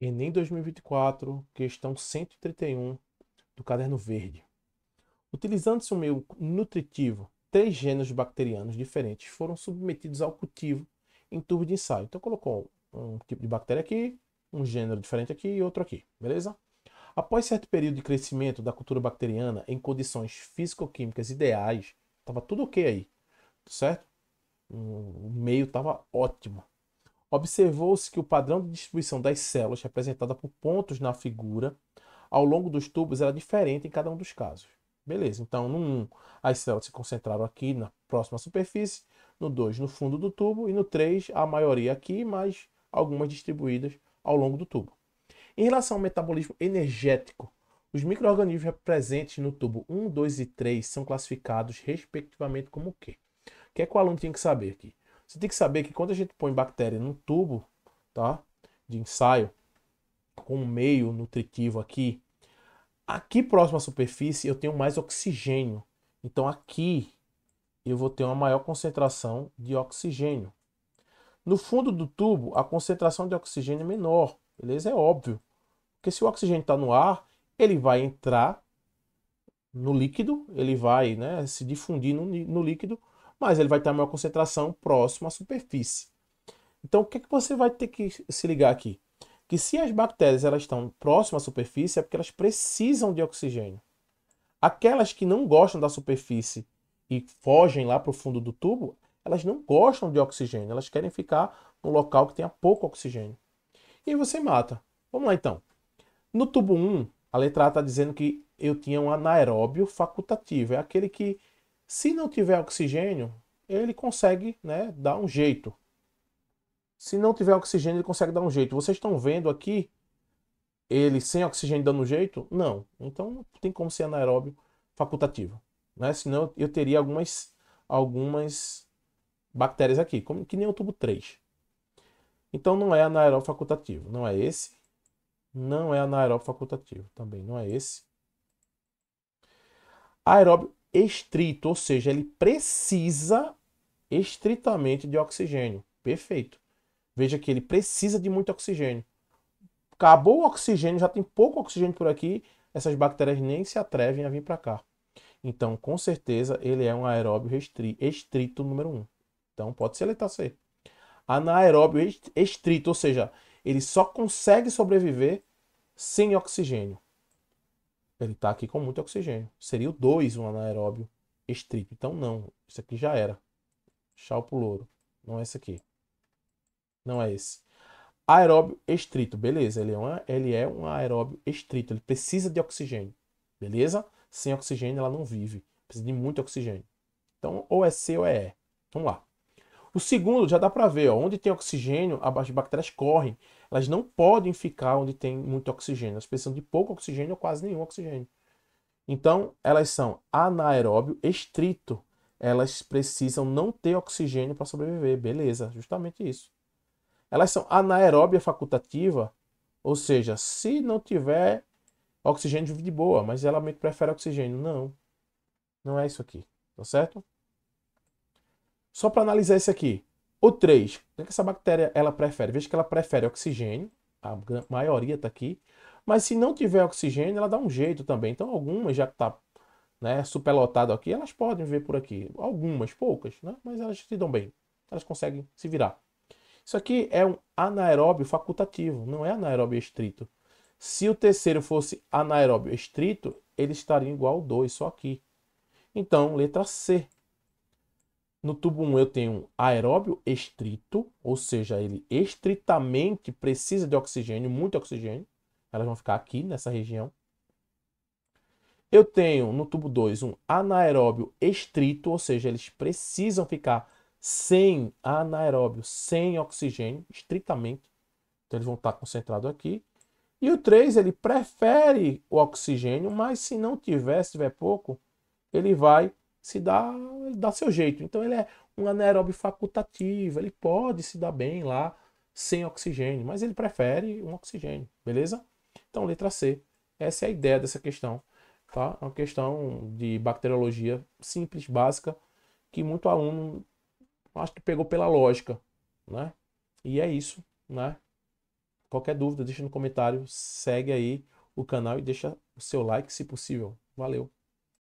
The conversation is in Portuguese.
Enem 2024, questão 131 do Caderno Verde. Utilizando-se um meio nutritivo, três gêneros bacterianos diferentes foram submetidos ao cultivo em tubo de ensaio. Então colocou um tipo de bactéria aqui, um gênero diferente aqui e outro aqui, beleza? Após certo período de crescimento da cultura bacteriana em condições físico-químicas ideais, estava tudo ok aí, certo? O meio estava ótimo. Observou-se que o padrão de distribuição das células, representada por pontos na figura, ao longo dos tubos era diferente em cada um dos casos. Beleza, então no 1 as células se concentraram aqui na próxima superfície, no 2 no fundo do tubo e no 3 a maioria aqui, mas algumas distribuídas ao longo do tubo. Em relação ao metabolismo energético, os micro-organismos presentes no tubo 1, 2 e 3 são classificados respectivamente como o quê? O que é que o aluno tem que saber aqui? Você tem que saber que quando a gente põe bactéria num tubo, tá? De ensaio, com um meio nutritivo aqui, aqui próximo à superfície eu tenho mais oxigênio. Então aqui eu vou ter uma maior concentração de oxigênio. No fundo do tubo, a concentração de oxigênio é menor, beleza? É óbvio. Porque se o oxigênio está no ar, ele vai entrar no líquido, ele vai né, se difundir no, no líquido, mas ele vai ter maior concentração próximo à superfície. Então, o que, é que você vai ter que se ligar aqui? Que se as bactérias elas estão próximas à superfície, é porque elas precisam de oxigênio. Aquelas que não gostam da superfície e fogem lá para o fundo do tubo, elas não gostam de oxigênio, elas querem ficar num local que tenha pouco oxigênio. E aí você mata. Vamos lá então. No tubo 1, a letra A está dizendo que eu tinha um anaeróbio facultativo, é aquele que se não tiver oxigênio, ele consegue né, dar um jeito. Se não tiver oxigênio, ele consegue dar um jeito. Vocês estão vendo aqui ele sem oxigênio dando um jeito? Não. Então não tem como ser anaeróbio facultativo. Né? Senão eu teria algumas, algumas bactérias aqui, como que nem o tubo 3. Então não é anaeróbio facultativo. Não é esse. Não é anaeróbio facultativo. Também não é esse. Aeróbio estrito, ou seja, ele precisa estritamente de oxigênio. Perfeito. Veja que ele precisa de muito oxigênio. Acabou o oxigênio, já tem pouco oxigênio por aqui, essas bactérias nem se atrevem a vir para cá. Então, com certeza, ele é um aeróbio restri estrito número 1. Um. Então, pode seletar C. Anaeróbio estrito, ou seja, ele só consegue sobreviver sem oxigênio. Ele está aqui com muito oxigênio. Seria o 2 um anaeróbio estrito. Então, não. Isso aqui já era. Chau pro louro. Não é esse aqui. Não é esse. Aeróbio estrito. Beleza, ele é, um, ele é um aeróbio estrito. Ele precisa de oxigênio. Beleza? Sem oxigênio ela não vive. Precisa de muito oxigênio. Então, ou é C ou é E. Vamos lá. O segundo, já dá para ver, ó, onde tem oxigênio, as bactérias correm. Elas não podem ficar onde tem muito oxigênio. Elas precisam de pouco oxigênio ou quase nenhum oxigênio. Então, elas são anaeróbio estrito. Elas precisam não ter oxigênio para sobreviver. Beleza, justamente isso. Elas são anaeróbia facultativa, ou seja, se não tiver oxigênio de boa, mas ela prefere oxigênio. Não, não é isso aqui, tá certo? Só para analisar esse aqui. O 3, o é que essa bactéria ela prefere? Veja que ela prefere oxigênio, a maioria está aqui. Mas se não tiver oxigênio, ela dá um jeito também. Então, algumas já que está né, superlotado aqui, elas podem viver por aqui. Algumas, poucas, né? mas elas se dão bem. Elas conseguem se virar. Isso aqui é um anaeróbio facultativo, não é anaeróbio estrito. Se o terceiro fosse anaeróbio estrito, ele estaria igual ao 2, só aqui. Então, letra C. No tubo 1 eu tenho aeróbio estrito, ou seja, ele estritamente precisa de oxigênio, muito oxigênio. Elas vão ficar aqui nessa região. Eu tenho no tubo 2 um anaeróbio estrito, ou seja, eles precisam ficar sem anaeróbio, sem oxigênio, estritamente. Então eles vão estar concentrados aqui. E o 3, ele prefere o oxigênio, mas se não tiver, se tiver pouco, ele vai se dá, dá seu jeito. Então ele é um anaeróbio facultativo, ele pode se dar bem lá sem oxigênio, mas ele prefere um oxigênio, beleza? Então letra C. Essa é a ideia dessa questão, tá? É uma questão de bacteriologia simples, básica, que muito aluno acho que pegou pela lógica, né? E é isso, né? Qualquer dúvida, deixa no comentário, segue aí o canal e deixa o seu like se possível. Valeu!